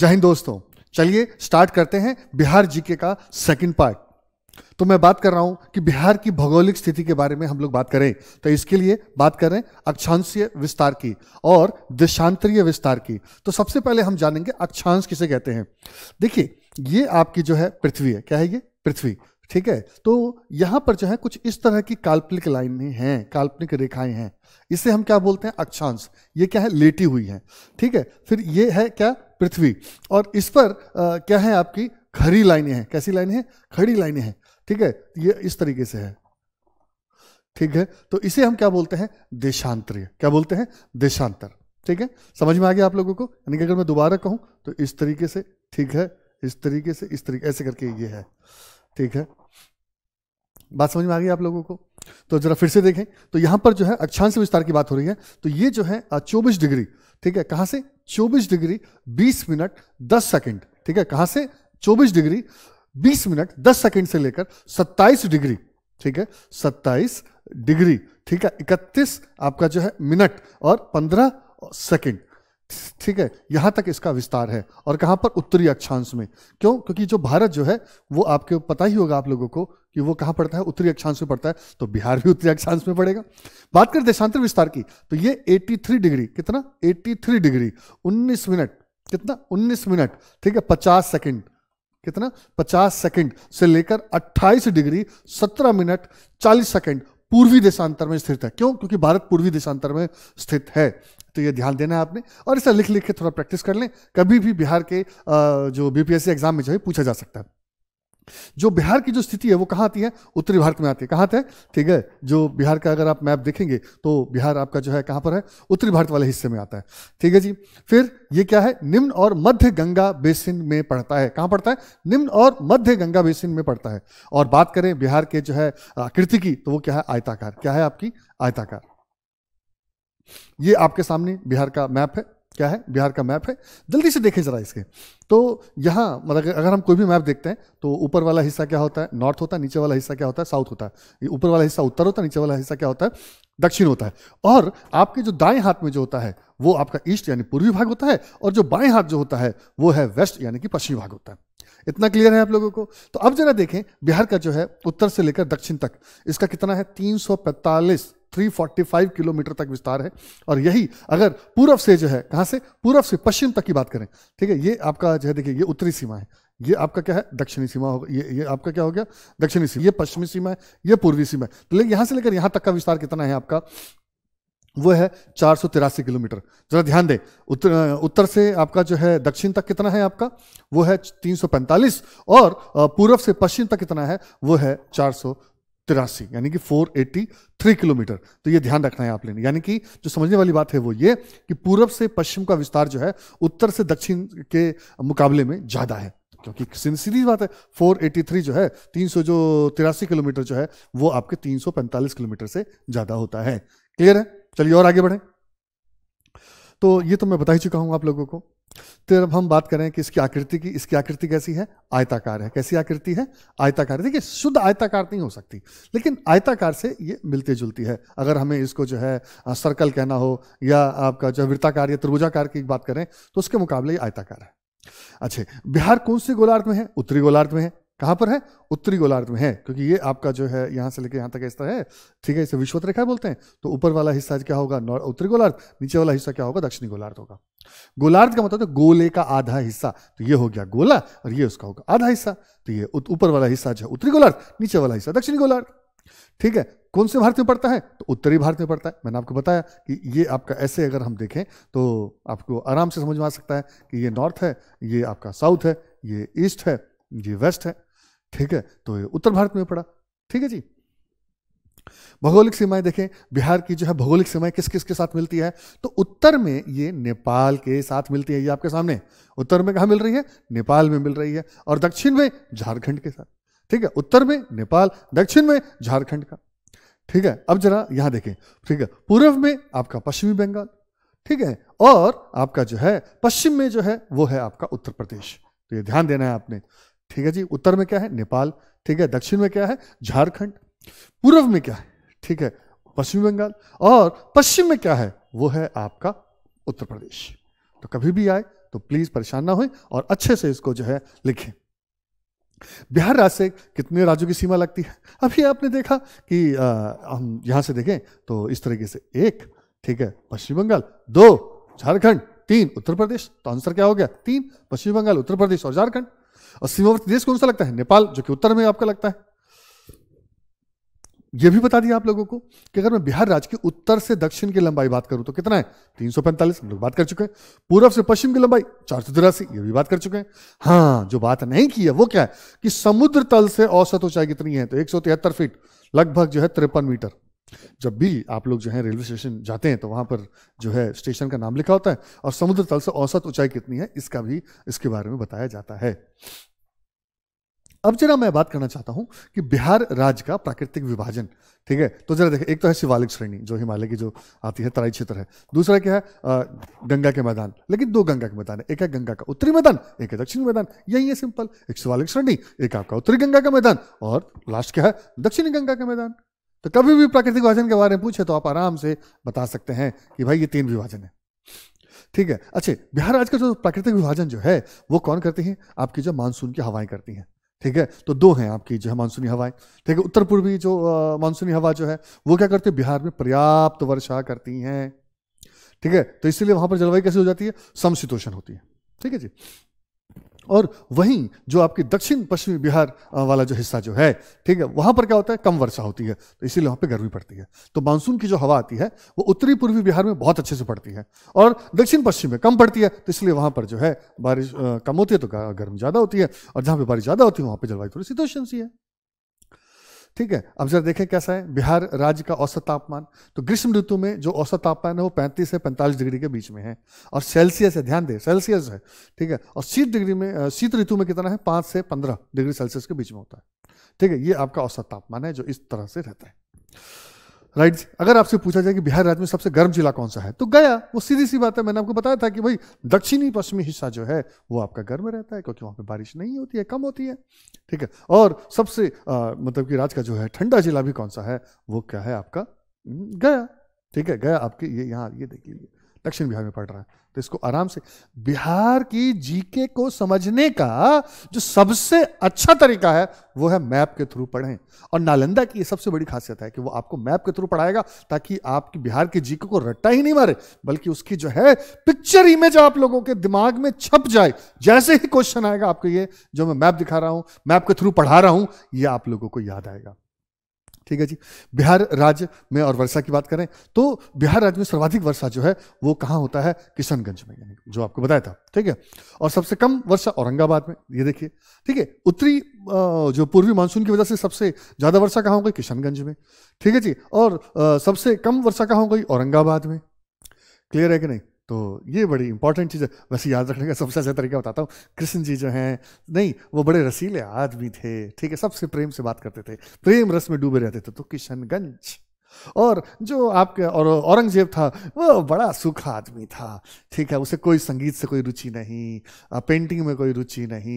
जय हिंद दोस्तों चलिए स्टार्ट करते हैं बिहार जीके का सेकंड पार्ट तो मैं बात कर रहा हूं कि बिहार की भौगोलिक स्थिति के बारे में हम लोग बात करें तो इसके लिए बात करें अक्षांशीय विस्तार की और देशांतरीय विस्तार की तो सबसे पहले हम जानेंगे अक्षांश किसे कहते हैं देखिए ये आपकी जो है पृथ्वी है क्या है ये पृथ्वी ठीक है तो यहां पर जो है कुछ इस तरह की काल्पनिक लाइनें हैं काल्पनिक रेखाएं हैं इसे हम क्या बोलते हैं अक्षांश ये क्या है लेटी हुई है ठीक है फिर ये है क्या पृथ्वी और इस पर आ, क्या है आपकी खड़ी लाइनें हैं कैसी लाइनें हैं खड़ी लाइनें हैं ठीक है ये इस तरीके से है ठीक है तो इसे हम क्या बोलते हैं देशांतर क्या बोलते हैं देशांतर ठीक है समझ में आ गया आप लोगों को यानी कि अगर मैं दोबारा कहूं तो इस तरीके से ठीक है इस तरीके से इस तरीके ऐसे करके ये है ठीक है बात समझ में आ गई आप लोगों को तो जरा फिर से देखें तो यहां पर जो है अक्षांश विस्तार की बात हो रही है तो ये जो है चौबीस डिग्री ठीक है कहां से चौबीस डिग्री बीस मिनट दस सेकेंड ठीक है कहां से चौबीस डिग्री बीस मिनट दस सेकेंड से लेकर सत्ताईस डिग्री ठीक है सत्ताईस डिग्री ठीक है इकतीस आपका जो है मिनट और पंद्रह सेकेंड ठीक है यहाँ तक इसका विस्तार है और कहाँ पर उत्तरी अक्षांश में क्यों क्योंकि जो भारत जो है वो आपके पता ही होगा आप लोगों को कि वो कहाँ पड़ता है उत्तरी अक्षांश में पड़ता है तो बिहार भी उत्तरी अक्षांश में पड़ेगा बात करें देशांतर विस्तार की तो ये 83 डिग्री कितना 83 डिग्री 19 मिनट कितना 19 मिनट ठीक है 50 सेकंड कितना 50 सेकंड से लेकर 28 डिग्री 17 मिनट 40 सेकंड पूर्वी देशांतर में स्थित है क्यों क्योंकि भारत पूर्वी देशांतर में स्थित है तो ये ध्यान देना है आपने और इसे लिख लिख के थोड़ा प्रैक्टिस कर लें कभी भी बिहार के जो बीपीएससी एग्जाम में जो है पूछा जा सकता है जो बिहार की जो स्थिति है वो कहाँ आती है उत्तरी भारत में आती है कहाँ है ठीक है जो बिहार का अगर आप मैप देखेंगे तो बिहार आपका जो है कहाँ पर है उत्तरी भारत वाले हिस्से में आता है ठीक है जी फिर ये क्या है निम्न और मध्य गंगा बेसिन में पड़ता है कहाँ पड़ता है निम्न और मध्य गंगा बेसिन में पड़ता है और बात करें बिहार के जो है आकृति की तो वो क्या है आयताकार क्या है आपकी आयताकार ये आपके सामने बिहार का मैप है क्या है बिहार का मैप है जल्दी से देखें जरा इसके तो यहाँ मतलब अगर हम कोई भी मैप देखते हैं तो ऊपर वाला हिस्सा क्या होता है नॉर्थ होता है नीचे वाला हिस्सा क्या होता है साउथ होता है ऊपर वाला हिस्सा उत्तर होता है नीचे वाला हिस्सा क्या होता है दक्षिण होता है और आपके जो दाएं हाथ में जो होता है वो आपका ईस्ट यानी पूर्वी भाग होता है और जो बाएं हाथ जो होता है वो है वेस्ट यानी कि पश्चिमी भाग होता है इतना क्लियर है आप लोगों को तो अब जरा देखें बिहार का जो है उत्तर से लेकर दक्षिण तक इसका कितना है तीन 345 किलोमीटर तक विस्तार है और यही अगर पूर्व से जो है कहाँ से पूर्व से पश्चिम तक की बात करें ठीक है ये आपका जो है देखिए ये उत्तरी सीमा है ये आपका क्या है दक्षिणी सीमा होगा ये ये आपका क्या हो गया दक्षिणी सीमा ये पश्चिमी सीमा है ये पूर्वी सीमा है तो लेकिन यहाँ से लेकर यहाँ तक का विस्तार कितना है आपका वो है चार किलोमीटर जरा ध्यान दें उत्तर उत्तर से आपका जो है दक्षिण तक कितना है आपका वो है 345 और पूर्व से पश्चिम तक कितना है वो है तिरासी यानी कि 483 किलोमीटर तो ये ध्यान रखना है आप लेने यानी कि जो समझने वाली बात है वो ये कि पूर्व से पश्चिम का विस्तार जो है उत्तर से दक्षिण के मुकाबले में ज़्यादा है क्योंकि सीधी बात है 483 जो है तीन जो तिरासी किलोमीटर जो है वो आपके 345 किलोमीटर से ज़्यादा होता है क्लियर है चलिए और आगे बढ़े तो ये तो मैं बता ही चुका हूँ आप लोगों को तो अब हम बात करें कि इसकी आकृति की इसकी आकृति कैसी है आयताकार है कैसी आकृति है आयताकार देखिए शुद्ध आयताकार नहीं हो सकती लेकिन आयताकार से ये मिलती जुलती है अगर हमें इसको जो है सर्कल कहना हो या आपका जो वृत्ताकार या त्रिभुजाकार की बात करें तो उसके मुकाबले आयताकार है अच्छे बिहार कौन से गोलार्ध में है उत्तरी गोलार्ध में है कहाँ पर है उत्तरी गोलार्ध में है क्योंकि ये आपका जो है यहाँ से लेकर यहाँ तक ऐसा है ठीक है इसे विश्वत रेखा बोलते हैं तो ऊपर वाला हिस्सा क्या होगा उत्तरी गोलार्ध नीचे वाला हिस्सा क्या होगा दक्षिणी गोलार्ध होगा गोलार्ध का मतलब तो गोले का आधा हिस्सा तो ये हो गया गोला और ये उसका होगा आधा हिस्सा तो ये ऊपर वाला हिस्सा जो है उत्तरी गोलार्ध नीचे वाला हिस्सा दक्षिणी गोलार्ध ठीक है कौन से भारत में पड़ता है तो उत्तरी भारत में पड़ता है मैंने आपको बताया कि ये आपका ऐसे अगर हम देखें तो आपको आराम से समझ में आ सकता है कि ये नॉर्थ है ये आपका साउथ है ये ईस्ट है ये वेस्ट है ठीक है तो ये उत्तर भारत में पड़ा ठीक है जी भौगोलिक सीमाएं देखें बिहार की जो है भौगोलिक सीमाएं किस किस के साथ मिलती है तो उत्तर में ये नेपाल के साथ मिलती है ये आपके सामने उत्तर में कहा मिल रही है नेपाल में मिल रही है और दक्षिण में झारखंड के साथ ठीक है उत्तर में नेपाल दक्षिण में झारखंड का ठीक है अब जरा यहां देखें ठीक है पूर्व में आपका पश्चिमी बंगाल ठीक है और आपका जो है पश्चिम में जो है वो है आपका उत्तर प्रदेश तो ये ध्यान देना है आपने ठीक है जी उत्तर में क्या है नेपाल ठीक है दक्षिण में क्या है झारखंड पूर्व में क्या है ठीक है पश्चिम बंगाल और पश्चिम में क्या है वो है आपका उत्तर प्रदेश तो कभी भी आए तो प्लीज परेशान ना हो और अच्छे से इसको जो है लिखें बिहार राज्य से कितने राज्यों की सीमा लगती है अभी आपने देखा कि आ, हम यहां से देखें तो इस तरीके से एक ठीक है पश्चिम बंगाल दो झारखंड तीन उत्तर प्रदेश तो आंसर क्या हो गया तीन पश्चिम बंगाल उत्तर प्रदेश और झारखंड और सीमावर्ती देश कौन सा लगता है नेपाल जो कि उत्तर में आपका लगता है यह भी बता दिया आप लोगों को कि अगर मैं बिहार राज्य की उत्तर से दक्षिण की लंबाई बात करूं तो कितना है तीन सौ पैंतालीस हम लोग बात कर चुके हैं पूर्व से पश्चिम की लंबाई चार सौ तिरासी ये भी बात कर चुके हैं हाँ जो बात नहीं की है वो क्या है कि समुद्र तल से औसत ऊंचाई कितनी है तो एक सौ तिहत्तर फीट लगभग जो है तिरपन मीटर जब भी आप लोग जो है रेलवे स्टेशन जाते हैं तो वहां पर जो है स्टेशन का नाम लिखा होता है और समुद्र तल से औसत ऊंचाई कितनी है इसका भी इसके बारे में बताया जाता है अब जरा मैं बात करना चाहता हूं कि बिहार राज्य का प्राकृतिक विभाजन ठीक है तो जरा देखें एक तो है शिवालिक श्रेणी जो हिमालय की जो आती है तराई क्षेत्र है दूसरा क्या है आ, गंगा के मैदान लेकिन दो गंगा के मैदान है एक है गंगा का उत्तरी मैदान एक है दक्षिणी मैदान यही है सिंपल एक शिवालिक श्रेणी एक आपका उत्तरी गंगा का मैदान और लास्ट क्या है दक्षिणी गंगा का मैदान तो कभी भी प्राकृतिक विभाजन के बारे में पूछे तो आप आराम से बता सकते हैं कि भाई ये तीन विभाजन है ठीक है अच्छे बिहार राज्य का जो प्राकृतिक विभाजन जो है वो कौन करती है आपकी जो मानसून की हवाएं करती हैं ठीक है तो दो हैं आपकी जो है मानसूनी हवाएं ठीक है उत्तर पूर्वी जो मानसूनी हवा जो है वो क्या करती है बिहार में पर्याप्त वर्षा करती हैं ठीक है तो इसीलिए वहां पर जलवायु कैसे हो जाती है समशीतोषण होती है ठीक है जी और वहीं जो आपके दक्षिण पश्चिमी बिहार वाला जो हिस्सा जो है ठीक है वहाँ पर क्या होता है कम वर्षा होती है तो इसीलिए वहाँ पर गर्मी पड़ती है तो मानसून की जो हवा आती है वो उत्तरी पूर्वी बिहार में बहुत अच्छे से पड़ती है और दक्षिण पश्चिम में कम पड़ती है तो इसलिए वहाँ पर जो है बारिश कम होती है तो गर्मी ज़्यादा होती है और जहाँ पर बारिश ज़्यादा होती है वहाँ पर जलवायु थोड़ी शीतोष्ण सी है ठीक है अब जरा देखें कैसा है बिहार राज्य का औसत तापमान तो ग्रीष्म ऋतु में जो औसत तापमान है वो 35 से 45 डिग्री के बीच में है और सेल्सियस है ध्यान दें सेल्सियस है ठीक है और शीत डिग्री में शीत ऋतु में कितना है पाँच से पंद्रह डिग्री सेल्सियस के बीच में होता है ठीक है ये आपका औसत तापमान है जो इस तरह से रहता है राइट right? अगर आपसे पूछा जाए कि बिहार राज्य में सबसे गर्म जिला कौन सा है तो गया वो सीधी सी बात है मैंने आपको बताया था कि भाई दक्षिणी पश्चिमी हिस्सा जो है वो आपका गर्म रहता है क्योंकि वहाँ पे बारिश नहीं होती है कम होती है ठीक है और सबसे आ, मतलब कि राज्य का जो है ठंडा जिला भी कौन सा है वो क्या है आपका गया ठीक है गया आपके ये यहाँ ये देख लीजिए दक्षिण बिहार में पढ़ रहा है तो इसको आराम से बिहार की जीके को समझने का जो सबसे अच्छा तरीका है वो है मैप के थ्रू पढ़ें और नालंदा की ये सबसे बड़ी खासियत है कि वो आपको मैप के थ्रू पढ़ाएगा ताकि आपकी बिहार के जीके को रट्टा ही नहीं मारे बल्कि उसकी जो है पिक्चर इमेज आप लोगों के दिमाग में छप जाए जैसे ही क्वेश्चन आएगा आपको ये जो मैं मैप दिखा रहा हूं मैप के थ्रू पढ़ा रहा हूं ये आप लोगों को याद आएगा ठीक है जी बिहार राज्य में और वर्षा की बात करें तो बिहार राज्य में सर्वाधिक वर्षा जो है वो कहाँ होता है किशनगंज में यानी जो आपको बताया था ठीक है और सबसे कम वर्षा औरंगाबाद में ये देखिए ठीक है उत्तरी जो पूर्वी मानसून की वजह से सबसे ज़्यादा वर्षा कहाँ हो गई किशनगंज में ठीक है जी और सबसे कम वर्षा कहाँ हो गई औरंगाबाद में क्लियर है कि नहीं तो ये बड़ी इंपॉर्टेंट चीज़ है वैसे याद रखने का सबसे अच्छा तरीका बताता हूँ कृष्ण जी जो हैं नहीं वो बड़े रसीले आदमी थे ठीक है सबसे प्रेम से बात करते थे प्रेम रस में डूबे रहते थे तो किशनगंज और जो आपके और औरंगजेब था वो बड़ा सूखा आदमी था ठीक है उसे कोई संगीत से कोई रुचि नहीं पेंटिंग में कोई रुचि नहीं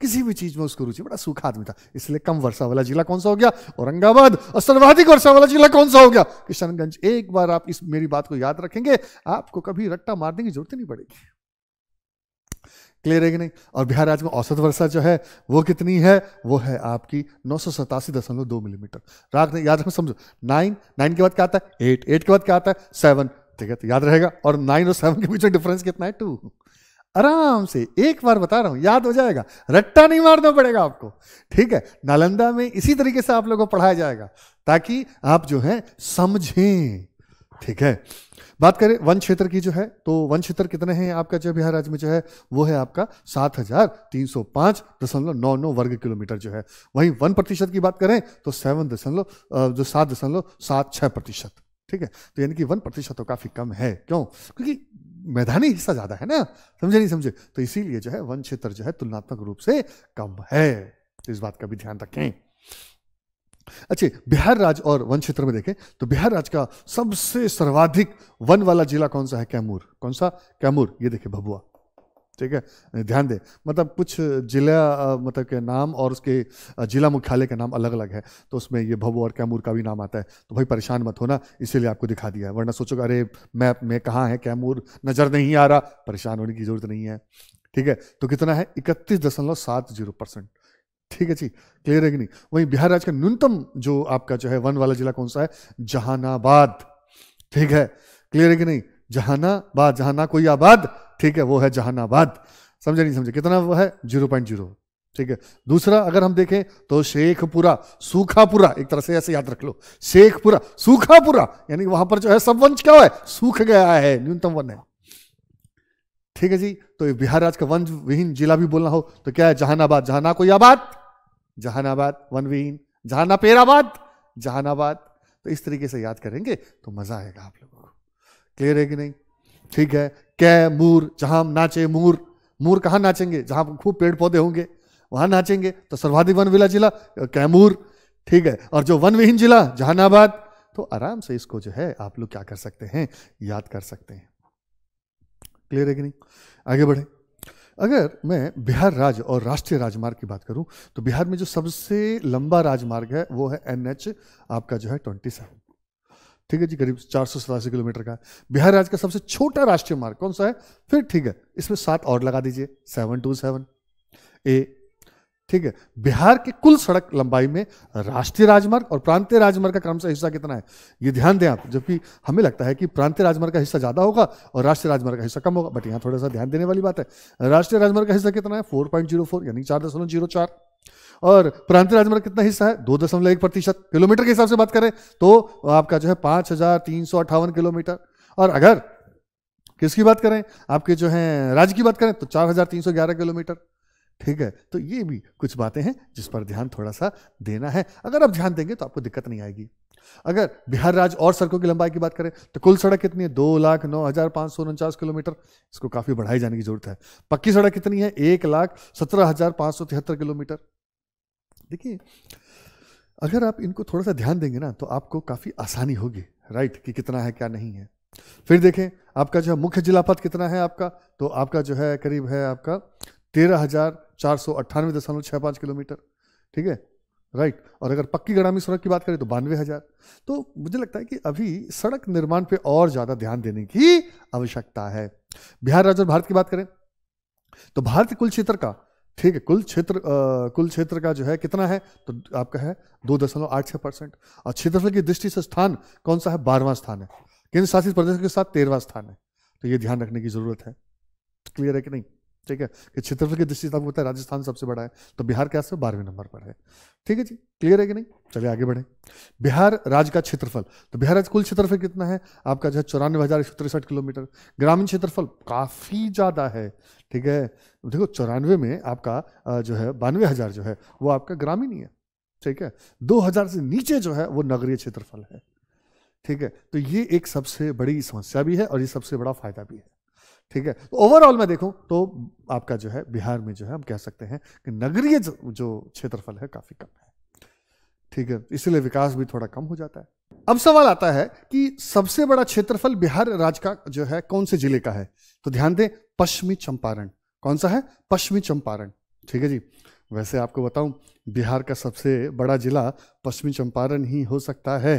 किसी भी चीज़ में उसको रुचि बड़ा सूखा आदमी था इसलिए कम वर्षा वाला जिला कौन सा हो गया औरंगाबाद और सर्वाधिक वर्षा वाला जिला कौन सा हो गया किशनगंज एक बार आप इस मेरी बात को याद रखेंगे आपको कभी रट्टा मारने की जरूरत नहीं पड़ेगी क्लियर है कि नहीं और बिहार राज्य में औसत वर्षा जो है वो कितनी है वो है आपकी नौ सौ सतासी दशमलव दो मिलीमीटर राख याद रखना समझो नाइन नाइन के बाद क्या आता है एट एट के बाद क्या आता है सेवन ठीक है तो याद रहेगा और नाइन और सेवन के बीच में डिफरेंस कितना है टू आराम से एक बार बता रहा हूं याद हो जाएगा रट्टा नहीं मारना पड़ेगा आपको ठीक है नालंदा में इसी तरीके से आप लोगों को पढ़ाया जाएगा ताकि आप जो है समझें ठीक है बात करें वन क्षेत्र की जो है तो वन क्षेत्र कितने हैं आपका जो बिहार राज्य में जो है वो है आपका सात हजार तीन सौ पांच दशमलव नौ नौ वर्ग किलोमीटर जो है वहीं वन प्रतिशत की बात करें तो सेवन दशमलव जो सात दशमलव सात छह प्रतिशत ठीक है तो यानी कि वन प्रतिशत तो काफी कम है क्यों क्योंकि मैदानी हिस्सा ज्यादा है ना समझे नहीं समझे तो इसीलिए जो है वन क्षेत्र जो है तुलनात्मक रूप से कम है तो इस बात का भी ध्यान रखें अच्छे बिहार राज्य और वन क्षेत्र में देखें तो बिहार राज्य का सबसे सर्वाधिक वन वाला जिला कौन सा है कैमूर कौन सा कैमूर ये देखें भभुआ ठीक है ध्यान दें मतलब कुछ जिला मतलब के नाम और उसके जिला मुख्यालय के नाम अलग अलग है तो उसमें ये भभु और कैमूर का भी नाम आता है तो भाई परेशान मत होना इसीलिए आपको दिखा दिया है वरना सोचोगे अरे मैप में कहाँ है कैमूर नज़र नहीं आ रहा परेशान होने की जरूरत नहीं है ठीक है तो कितना है इकतीस दशमलव सात जीरो परसेंट ठीक है जी क्लियर है कि नहीं वहीं बिहार राज्य का न्यूनतम जो आपका जो है वन वाला जिला कौन सा है जहानाबाद ठीक है क्लियर है कि नहीं जहानाबाद जहाना कोई आबाद ठीक है वो है जहानाबाद समझे नहीं समझे कितना वो है जीरो पॉइंट जीरो ठीक है दूसरा अगर हम देखें तो शेखपुरा सूखापुरा एक तरह से ऐसे याद रख लो शेखपुरा सूखापुरा यानी वहां पर जो है सब वंश क्या है सूख गया है न्यूनतम वन है ठीक है जी तो बिहार राज्य का वंश विहीन जिला भी बोलना हो तो क्या है जहानाबाद जहाना कोई आबाद जहानाबाद वनवीन जहाना पेराबाद जहानाबाद तो इस तरीके से याद करेंगे तो मजा आएगा आप लोगों को क्लियर है कि नहीं ठीक है कै मूर जहां नाचे मूर मूर कहाँ नाचेंगे जहां खूब पेड़ पौधे होंगे वहां नाचेंगे तो सर्वाधिक वन विला जिला कैमूर ठीक है और जो वन विहीन जिला जहानाबाद तो आराम से इसको जो है आप लोग क्या कर सकते हैं याद कर सकते हैं क्लियर है कि नहीं आगे बढ़े अगर मैं बिहार राज्य और राष्ट्रीय राजमार्ग की बात करूं तो बिहार में जो सबसे लंबा राजमार्ग है वो है एन आपका जो है ट्वेंटी सेवन ठीक है जी करीब चार सौ सतासी किलोमीटर का बिहार राज्य का सबसे छोटा राष्ट्रीय मार्ग कौन सा है फिर ठीक है इसमें सात और लगा दीजिए सेवन टू सेवन ए ठीक है बिहार की कुल सड़क लंबाई में राष्ट्रीय राजमार्ग और प्रांतीय राजमार्ग का क्रमशः हिस्सा कितना है ये ध्यान दें आप जबकि हमें लगता है कि प्रांतीय राजमार्ग का हिस्सा ज्यादा होगा और राष्ट्रीय राजमार्ग का हिस्सा कम होगा बट यहाँ थोड़ा सा ध्यान देने वाली बात है राष्ट्रीय राजमार्ग का हिस्सा कितना है फोर यानी चार दशमलव जीरो चार और प्रांतीय राजमार्ग कितना हिस्सा है दो दशमलव एक प्रतिशत किलोमीटर के हिसाब से बात करें तो आपका जो है पांच हजार तीन सौ अट्ठावन किलोमीटर और अगर किसकी बात करें आपके जो है राज्य की बात करें तो चार हजार तीन सौ ग्यारह किलोमीटर ठीक है तो ये भी कुछ बातें हैं जिस पर ध्यान थोड़ा सा देना है अगर आप ध्यान देंगे तो आपको दिक्कत नहीं आएगी अगर बिहार राज्य और सड़कों की लंबाई की बात करें तो कुल सड़क कितनी है दो लाख नौ हजार पांच सौ उनचास किलोमीटर इसको काफ़ी बढ़ाई जाने की जरूरत है पक्की सड़क कितनी है एक लाख सत्रह हजार पांच सौ तिहत्तर किलोमीटर देखिए अगर आप इनको थोड़ा सा ध्यान देंगे ना तो आपको काफ़ी आसानी होगी राइट कि कितना है क्या नहीं है फिर देखें आपका जो है मुख्य जिला पथ कितना है आपका तो आपका जो है करीब है आपका तेरह हजार चार सौ अट्ठानवे दशमलव छः पाँच किलोमीटर ठीक है राइट और अगर पक्की गड़ामी सड़क की बात करें तो बानवे हजार तो मुझे लगता है कि अभी सड़क निर्माण पे और ज़्यादा ध्यान देने की आवश्यकता है बिहार राज्य और भारत की बात करें तो भारत कुल क्षेत्र का ठीक है कुल क्षेत्र कुल क्षेत्र का जो है कितना है तो आपका है दो दशमलव आठ छः परसेंट और क्षेत्रफल की दृष्टि से स्थान कौन सा है बारहवां स्थान है केंद्र शासित प्रदेश के साथ तेरहवां स्थान है तो ये ध्यान रखने की जरूरत है क्लियर है कि नहीं ठीक है कि क्षेत्रफल की दृष्टि से आपको पता है राजस्थान सबसे बड़ा है तो बिहार क्या सब बारहवें नंबर पर है ठीक है जी क्लियर है कि नहीं चलिए आगे बढ़े बिहार राज्य का क्षेत्रफल तो बिहार राज्य कुल क्षेत्रफल कितना है आपका जो है चौरानवे हजार एक सौ तिरसठ किलोमीटर ग्रामीण क्षेत्रफल काफ़ी ज़्यादा है ठीक है देखो चौरानवे में आपका जो है बानवे हज़ार जो है वो आपका ग्रामीण ही है ठीक है दो हज़ार से नीचे जो है वो नगरीय क्षेत्रफल है ठीक है तो ये एक सबसे बड़ी समस्या भी है और ये सबसे बड़ा फायदा भी है ठीक है ओवरऑल तो मैं देखूं तो आपका जो है बिहार में जो है हम कह सकते हैं कि नगरीय जो क्षेत्रफल है काफी कम है ठीक है इसलिए विकास भी थोड़ा कम हो जाता है अब सवाल आता है कि सबसे बड़ा क्षेत्रफल बिहार राज्य का जो है कौन से जिले का है तो ध्यान दें पश्चिमी चंपारण कौन सा है पश्चिमी चंपारण ठीक है जी वैसे आपको बताऊं बिहार का सबसे बड़ा जिला पश्चिमी चंपारण ही हो सकता है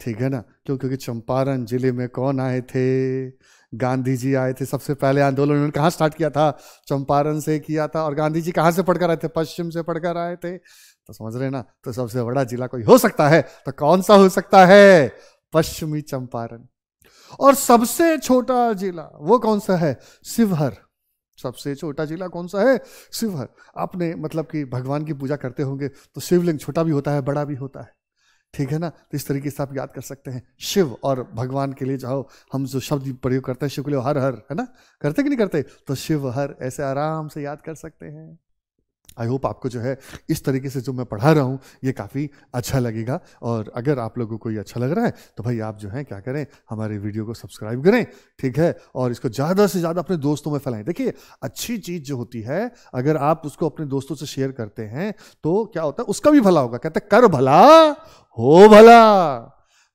ठीक है ना क्यों क्योंकि चंपारण जिले में कौन आए थे गांधी जी आए थे सबसे पहले आंदोलन उन्होंने कहाँ स्टार्ट किया था चंपारण से किया था और गांधी जी कहाँ से पढ़कर आए थे पश्चिम से पढ़कर आए थे तो समझ रहे ना तो सबसे बड़ा जिला कोई हो सकता है तो कौन सा हो सकता है पश्चिमी चंपारण और सबसे छोटा जिला वो कौन सा है शिवहर सबसे छोटा जिला कौन सा है शिवहर आपने मतलब कि भगवान की पूजा करते होंगे तो शिवलिंग छोटा भी होता है बड़ा भी होता है ठीक है ना तो इस तरीके से आप याद कर सकते हैं शिव और भगवान के लिए जाओ हम जो शब्द प्रयोग करते हैं शिव के लिए हर हर है ना करते कि नहीं करते तो शिव हर ऐसे आराम से याद कर सकते हैं आई होप आपको जो है इस तरीके से जो मैं पढ़ा रहा हूँ ये काफ़ी अच्छा लगेगा और अगर आप लोगों को ये अच्छा लग रहा है तो भाई आप जो है क्या करें हमारे वीडियो को सब्सक्राइब करें ठीक है और इसको ज़्यादा से ज़्यादा अपने दोस्तों में फैलाएं देखिए अच्छी चीज़ जो होती है अगर आप उसको अपने दोस्तों से शेयर करते हैं तो क्या होता है उसका भी भला होगा कहते कर भला हो भला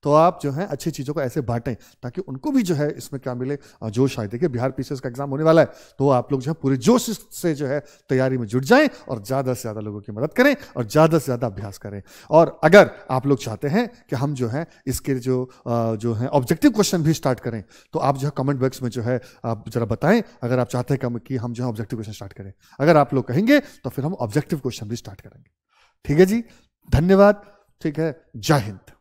तो आप जो है अच्छी चीज़ों को ऐसे बांटें ताकि उनको भी जो है इसमें क्या मिले जोश आए देखिए बिहार पीसीएस का एग्जाम होने वाला है तो आप लोग जो है पूरे जोश से जो है तैयारी में जुट जाएं और ज़्यादा से ज़्यादा लोगों की मदद करें और ज़्यादा से ज़्यादा अभ्यास करें और अगर आप लोग चाहते हैं कि हम जो है इसके जो जो है ऑब्जेक्टिव क्वेश्चन भी स्टार्ट करें तो आप जो है कमेंट बॉक्स में जो है आप ज़रा बताएं अगर आप चाहते हैं कि हम जो है ऑब्जेक्टिव क्वेश्चन स्टार्ट करें अगर आप लोग कहेंगे तो फिर हम ऑब्जेक्टिव क्वेश्चन भी स्टार्ट करेंगे ठीक है जी धन्यवाद ठीक है जय हिंद